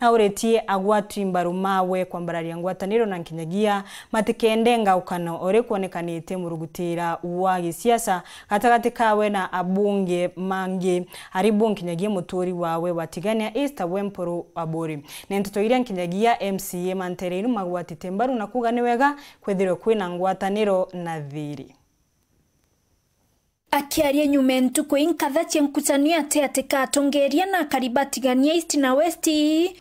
naũrĩtie agwati mbaru mawe kwambararia ngwatanĩro na nkinyagia matikende ngaukano ũrĩ kuonekanĩte murugutira wa gĩsiasa gatagatĩ kawe na abunge mange aribu nkinyagia muturi wawe watigania east Wemporo Abori na ntoto iria nkinyagia MCA mantereiru magwatite mbaru na kuga nĩ wega kwethirwo kwĩna na thirĩ Akiaria nyuma entuku inkathatie nkutanio ati atikatongeria na karibatigania East na West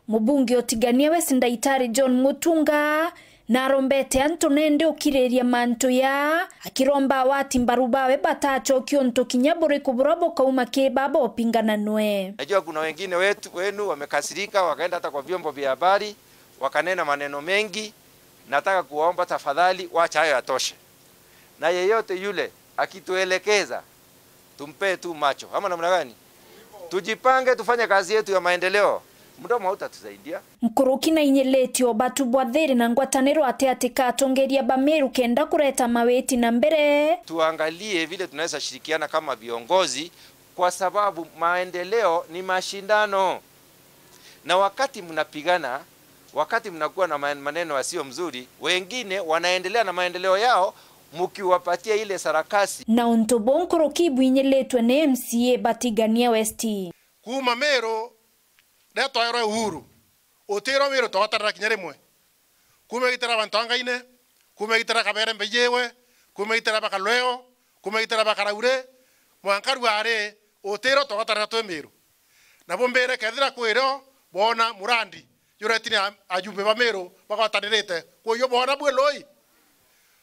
mubungi otigania West ndaitari John Mutunga na arombete antu nende ukiriria mantu ya akiromba wati mbarubawe batachokio ntu kinyaburi kuburobo kauma kibaba nwe Najua kuna wengine wetu wenu wamekasirika wakaenda hata kwa vyombo vya habari wakanena maneno mengi. Nataka kuwaomba tafadhali, wacha hayo yatoshe, na yeyote yule akituelekeza tumpee tu macho, ama namna gani? Tujipange tufanye kazi yetu ya maendeleo mdomo hautatusaidia nkurukina inyeleti obatu bwathiri na ngwataniro ate atika atongeria bameru kenda kureta maweti na mbere. Tuangalie vile tunaweza shirikiana kama viongozi, kwa sababu maendeleo ni mashindano, na wakati mnapigana, wakati mnakuwa na maneno yasiyo mzuri, wengine wanaendelea na maendeleo yao mukiwapatia ile sarakasi na ontobonkoro kibwinyiletwe nĩ mca batigania west kuma mero rĩa twaerwo uhuru ũtĩrwo wĩrũ twagotarĩra kinya rĩmwe kumegitĩra bantu angaine kabere kaberembe kuma kumegitĩra bakalweo kuma kumegitĩra bakaraure mwankaru arĩ ũtĩrwo twagotarĩra twĩ mero nabo mbĩre kethira kwĩrwo bona murandi yuretini ajumbe bamero mĩrũ bagotanĩrĩte bona bweloi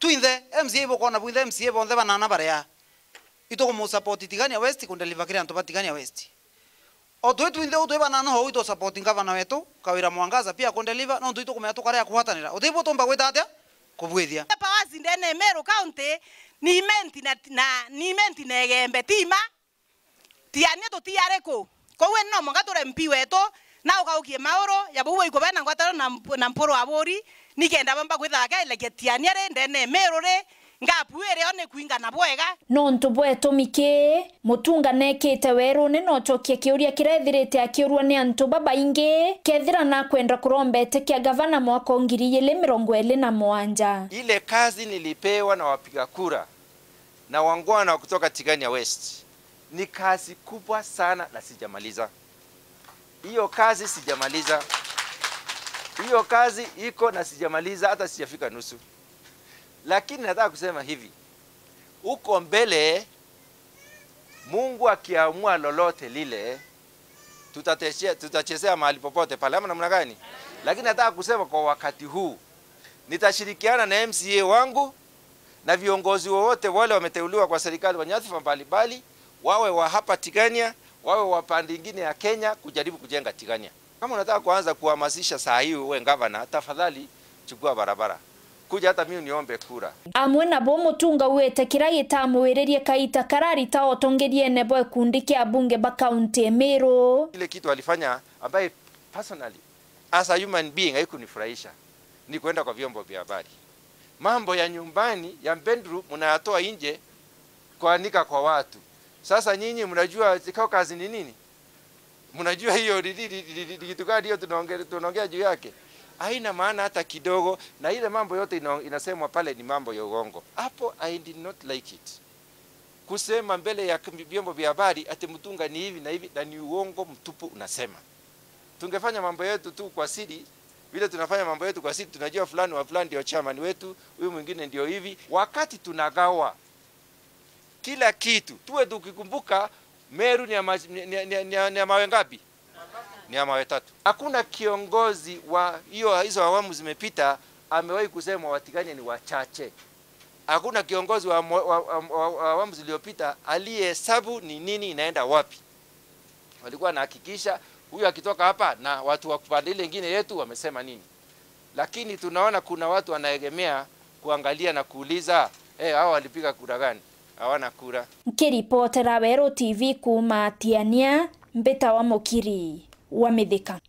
twinthe mca ibukona bwinthe mca bonthe banana barea itugumusupport tigania west kundeliva kiria antu batigania west o twi twinthe utwi banana hou itusupport ngavana wetu kawira mwangaza pia kundeliva no ntui tukumea tukarea kuhatanira utibu tumba gwita atia kubwithia wazi ndene meru county ni menti na, na ni menti na egembe tima tiania tutiare ku kowe no mwanga ture mpi wetu na ukaukie mauro yabo uwo ikoba na ngwataro na mporo abori nikenda bamba gwithaka tiania tianiere ndene merore ngapuere one kuingana bwega nontu bwetumi ki mutunga nekite weruni nochokie kiuria kirethirite akiurwa ni antu babaingi kethira na kwenda kurombete kia gavana mwaka ngiri igili mirongo ili na mwanja ile kazi nilipewa na wapiga kura na wangwana wa kutoka Tigania West ni kazi kubwa sana na sijamaliza hiyo kazi sijamaliza, hiyo kazi iko na sijamaliza, hata sijafika nusu. Lakini nataka kusema hivi, huko mbele Mungu akiamua lolote lile, tutachezea mahali popote pale, ama namna gani? Lakini nataka kusema kwa wakati huu nitashirikiana na MCA wangu na viongozi wowote wale wameteuliwa kwa serikali wa nyadhifa mbalimbali, wawe wa hapa Tigania wawe wapande ingine ya Kenya kujaribu kujenga Tigania. Kama unataka kuanza kuhamasisha saa hii uwe gavana, tafadhali chukua barabara kuja hata mimi niombe kura amwe nabo mutunga wete kira gitaamwirerie kaita kararita otongerie nebo ekundi kia bunge ba kaunti emiru ile kitu alifanya ambaye personally as a human being haikunifurahisha ni kwenda kwa vyombo vya habari mambo ya nyumbani ya bedroom mnayatoa nje kuanika kwa watu sasa nyinyi mnajua Caucasus ni nini? Mnajua hiyo kitu gani hiyo tunaongea tunaongea juu yake? Haina maana hata kidogo, na ile mambo yote inasemwa pale ni mambo ya uongo. Hapo I did not like it kusema mbele ya vyombo vya habari ati mtunga ni hivi na hivi, na ni uongo mtupu unasema. Tungefanya mambo yetu tu kwa siri, vile tunafanya mambo yetu kwa siri, tunajua fulani wa fulani ndio chairman wetu, huyu mwingine ndio hivi, wakati tunagawa kila kitu. Tuwe tukikumbuka Meru ni ya, ma, ni, ni, ni, ni ya mawe ngapi? Ni ya mawe tatu. Hakuna kiongozi wa hiyo hizo awamu zimepita amewahi kusema Watikanya ni wachache. Hakuna kiongozi wa, wa, wa, wa, wa awamu zilizopita aliyehesabu ni nini inaenda wapi. Walikuwa nahakikisha huyu akitoka hapa na watu wa kupande ile nyingine yetu wamesema nini, lakini tunaona kuna watu wanaegemea kuangalia na kuuliza eh, hey, hao walipiga kura gani? hawana kura. Nkiripotera Werũ TV kuuma Tiania, Mbita wa Mũkiri wa Mĩthika.